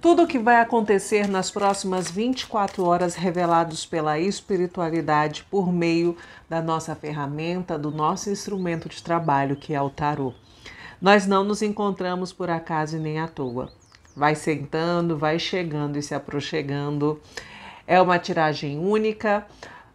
Tudo o que vai acontecer nas próximas 24 horas revelados pela espiritualidade por meio da nossa ferramenta, do nosso instrumento de trabalho, que é o tarô. Nós não nos encontramos por acaso e nem à toa. Vai sentando, vai chegando e se aproximando. É uma tiragem única.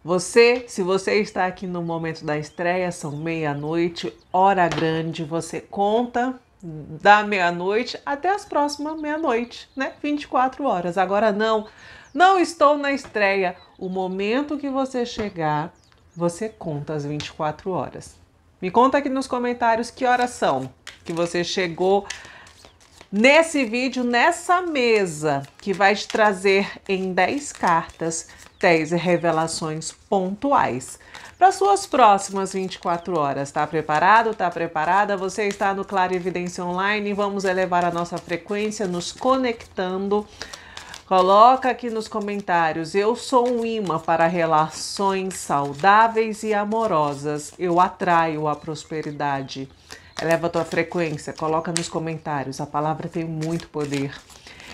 Você, se você está aqui no momento da estreia, são meia-noite, hora grande, você conta da meia-noite até as próximas meia-noite, né? 24 horas. Agora não, não estou na estreia. O momento que você chegar, você conta as 24 horas. Me conta aqui nos comentários que horas são que você chegou nesse vídeo, nessa mesa, que vai te trazer em 10 cartas coquetéis revelações pontuais. Para suas próximas 24 horas, está preparado? está preparada? Você está no Claro Evidência Online. Vamos elevar a nossa frequência, nos conectando. Coloca aqui nos comentários. Eu sou um imã para relações saudáveis e amorosas. Eu atraio a prosperidade. Eleva a tua frequência, coloca nos comentários. A palavra tem muito poder.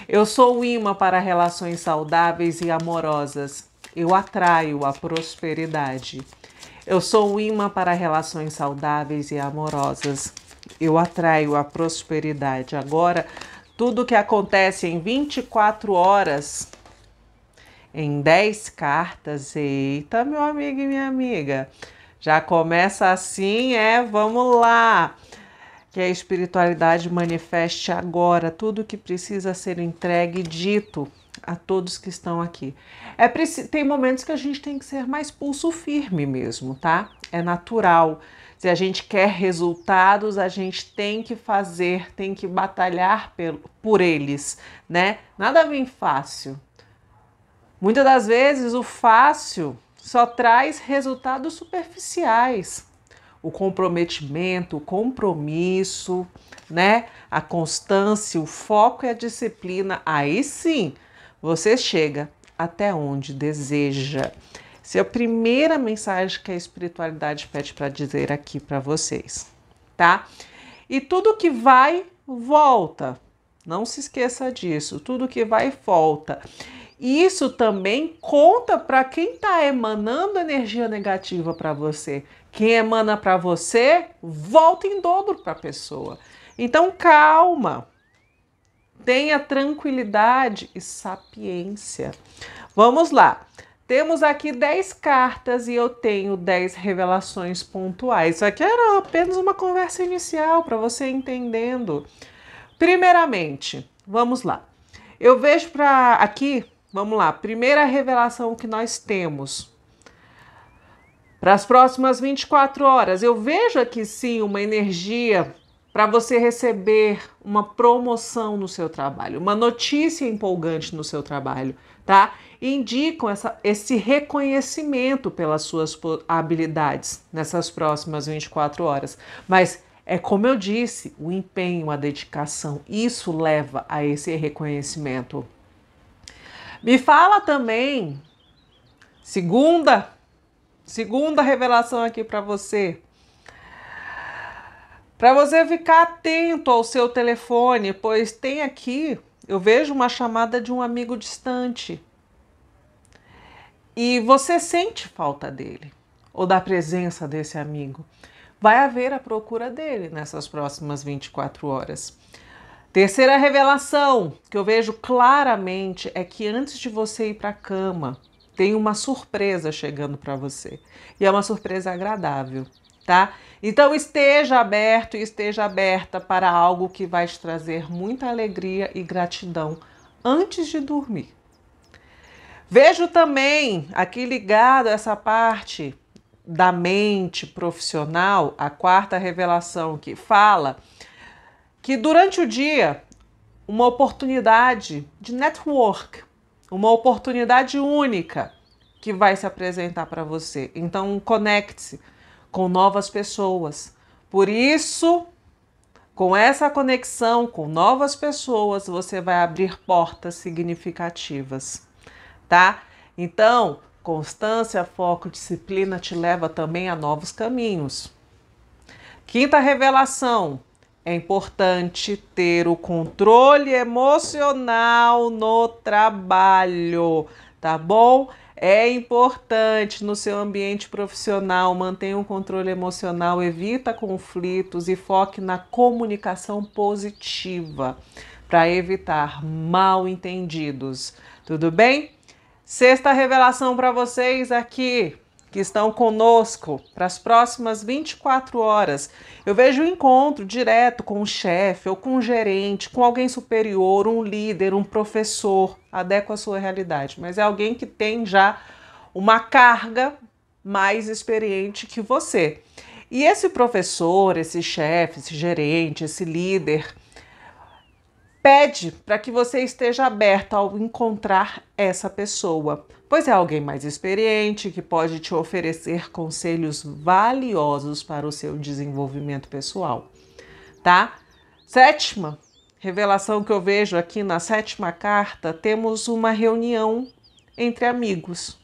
Eu sou o imã para relações saudáveis e amorosas eu atraio a prosperidade. Eu sou o imã para relações saudáveis e amorosas. Eu atraio a prosperidade. Agora, tudo que acontece em 24 horas, em 10 cartas. Eita, meu amigo e minha amiga. Já começa assim, é? Vamos lá! Que a espiritualidade manifeste agora tudo o que precisa ser entregue e dito a todos que estão aqui. É preciso, tem momentos que a gente tem que ser mais pulso firme mesmo, tá? É natural. Se a gente quer resultados, a gente tem que fazer, tem que batalhar pelo, por eles, né? Nada vem fácil. Muitas das vezes o fácil só traz resultados superficiais. O comprometimento, o compromisso, né? A constância, o foco e a disciplina, aí sim você chega até onde deseja. Essa é a primeira mensagem que a espiritualidade pede para dizer aqui para vocês, tá? E tudo que vai, volta. Não se esqueça disso. Tudo que vai, volta. Isso também conta para quem está emanando energia negativa para você. Quem emana para você, volta em dobro para a pessoa. Então, calma. Tenha tranquilidade e sapiência. Vamos lá. Temos aqui 10 cartas e eu tenho 10 revelações pontuais. Isso aqui era apenas uma conversa inicial para você entendendo. Primeiramente, vamos lá. Eu vejo para aqui, vamos lá, primeira revelação que nós temos. Para as próximas 24 horas, eu vejo aqui sim uma energia para você receber uma promoção no seu trabalho, uma notícia empolgante no seu trabalho, tá? Indicam essa, esse reconhecimento pelas suas habilidades nessas próximas 24 horas. Mas é como eu disse, o empenho, a dedicação, isso leva a esse reconhecimento. Me fala também, segunda, segunda revelação aqui para você para você ficar atento ao seu telefone, pois tem aqui, eu vejo uma chamada de um amigo distante. E você sente falta dele ou da presença desse amigo. Vai haver a procura dele nessas próximas 24 horas. Terceira revelação que eu vejo claramente é que antes de você ir para a cama, tem uma surpresa chegando para você. E é uma surpresa agradável, tá? Então esteja aberto e esteja aberta para algo que vai te trazer muita alegria e gratidão antes de dormir. Vejo também aqui ligado essa parte da mente profissional, a quarta revelação que fala que durante o dia uma oportunidade de network, uma oportunidade única que vai se apresentar para você. Então conecte-se com novas pessoas. Por isso, com essa conexão com novas pessoas, você vai abrir portas significativas, tá? Então, constância, foco, disciplina te leva também a novos caminhos. Quinta revelação: é importante ter o controle emocional no trabalho, tá bom? É importante no seu ambiente profissional manter um controle emocional, evita conflitos e foque na comunicação positiva para evitar mal entendidos. Tudo bem? Sexta revelação para vocês aqui que estão conosco para as próximas 24 horas. Eu vejo o encontro direto com o chefe ou com o gerente, com alguém superior, um líder, um professor, adequa à sua realidade, mas é alguém que tem já uma carga mais experiente que você. E esse professor, esse chefe, esse gerente, esse líder, pede para que você esteja aberto ao encontrar essa pessoa, pois é alguém mais experiente que pode te oferecer conselhos valiosos para o seu desenvolvimento pessoal, tá? Sétima revelação que eu vejo aqui na sétima carta, temos uma reunião entre amigos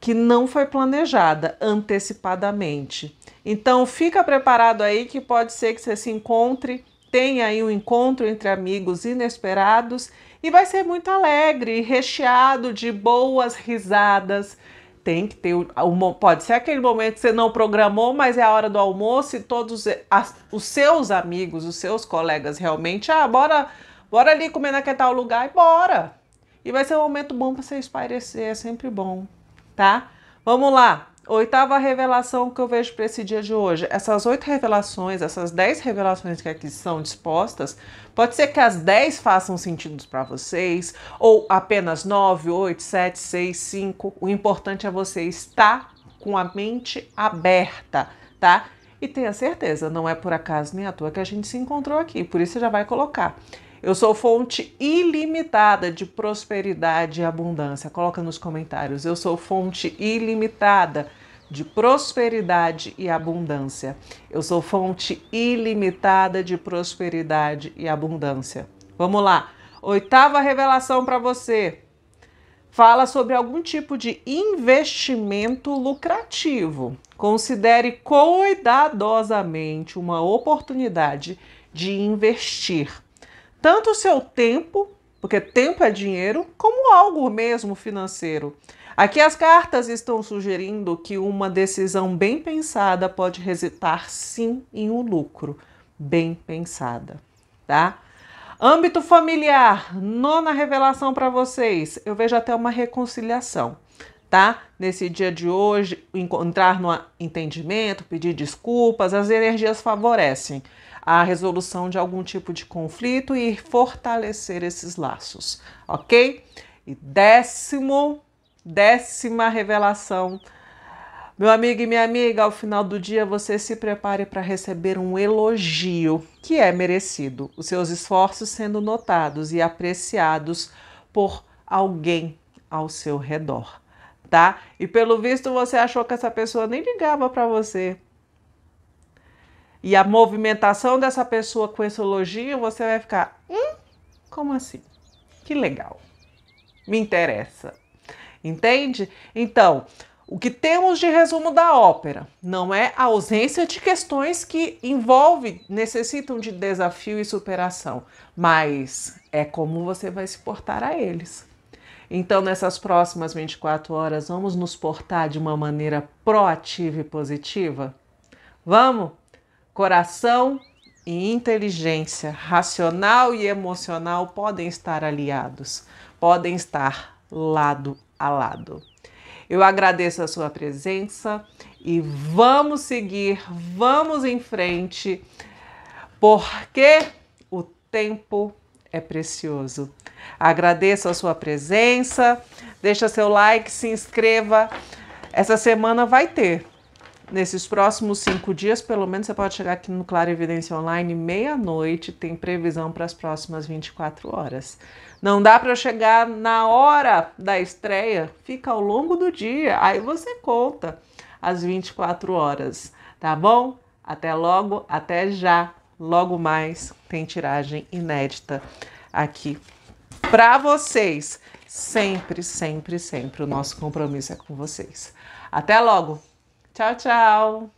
que não foi planejada antecipadamente. Então fica preparado aí que pode ser que você se encontre tem aí um encontro entre amigos inesperados e vai ser muito alegre, recheado de boas risadas. Tem que ter, pode ser aquele momento que você não programou, mas é a hora do almoço e todos os seus amigos, os seus colegas realmente, ah, bora, bora ali comer naquele tal lugar e bora. E vai ser um momento bom para você espairecer, é sempre bom, tá? Vamos lá. Oitava revelação que eu vejo para esse dia de hoje. Essas oito revelações, essas dez revelações que aqui são dispostas, pode ser que as dez façam sentido para vocês, ou apenas nove, oito, sete, seis, cinco. O importante é você estar com a mente aberta, tá? E tenha certeza, não é por acaso nem à toa que a gente se encontrou aqui, por isso você já vai colocar. Eu sou fonte ilimitada de prosperidade e abundância. Coloca nos comentários. Eu sou fonte ilimitada de prosperidade e abundância. Eu sou fonte ilimitada de prosperidade e abundância. Vamos lá. Oitava revelação para você. Fala sobre algum tipo de investimento lucrativo. Considere cuidadosamente uma oportunidade de investir tanto o seu tempo, porque tempo é dinheiro, como algo mesmo financeiro. Aqui as cartas estão sugerindo que uma decisão bem pensada pode resultar sim em um lucro, bem pensada, tá? Âmbito familiar, nona revelação para vocês. Eu vejo até uma reconciliação, tá? Nesse dia de hoje, encontrar no entendimento, pedir desculpas, as energias favorecem a resolução de algum tipo de conflito e fortalecer esses laços, ok? E décimo, décima revelação. Meu amigo e minha amiga, ao final do dia você se prepare para receber um elogio que é merecido, os seus esforços sendo notados e apreciados por alguém ao seu redor, tá? E pelo visto você achou que essa pessoa nem ligava para você, e a movimentação dessa pessoa com esse elogio, você vai ficar, hum, como assim? Que legal. Me interessa. Entende? Então, o que temos de resumo da ópera não é a ausência de questões que envolvem, necessitam de desafio e superação, mas é como você vai se portar a eles. Então, nessas próximas 24 horas, vamos nos portar de uma maneira proativa e positiva? Vamos? Coração e inteligência racional e emocional podem estar aliados, podem estar lado a lado. Eu agradeço a sua presença e vamos seguir, vamos em frente, porque o tempo é precioso. Agradeço a sua presença, deixa seu like, se inscreva. Essa semana vai ter Nesses próximos cinco dias, pelo menos, você pode chegar aqui no Claro Evidência Online meia-noite, tem previsão para as próximas 24 horas. Não dá para chegar na hora da estreia, fica ao longo do dia, aí você conta as 24 horas, tá bom? Até logo, até já. Logo mais tem tiragem inédita aqui para vocês. Sempre, sempre, sempre o nosso compromisso é com vocês. Até logo! Tchau, tchau!